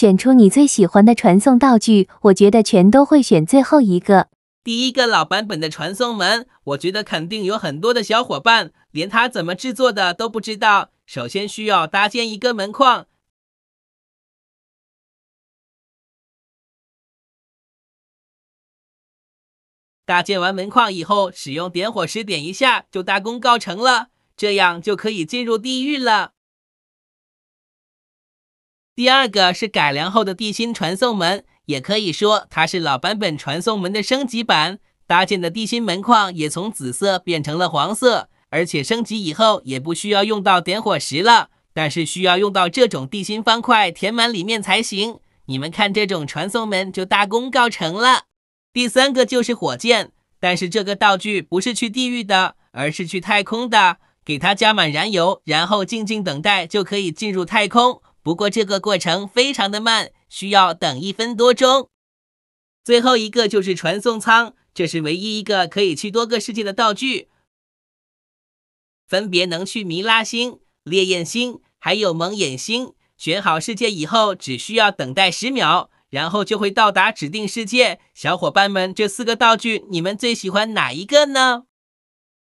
选出你最喜欢的传送道具，我觉得全都会选最后一个。第一个老版本的传送门，我觉得肯定有很多的小伙伴连它怎么制作的都不知道。首先需要搭建一个门框，搭建完门框以后，使用点火石点一下就大功告成了，这样就可以进入地狱了。第二个是改良后的地心传送门，也可以说它是老版本传送门的升级版。搭建的地心门框也从紫色变成了黄色，而且升级以后也不需要用到点火石了，但是需要用到这种地心方块填满里面才行。你们看，这种传送门就大功告成了。第三个就是火箭，但是这个道具不是去地狱的，而是去太空的。给它加满燃油，然后静静等待，就可以进入太空。不过这个过程非常的慢，需要等一分多钟。最后一个就是传送舱，这是唯一一个可以去多个世界的道具，分别能去弥拉星、烈焰星，还有蒙眼星。选好世界以后，只需要等待十秒，然后就会到达指定世界。小伙伴们，这四个道具，你们最喜欢哪一个呢？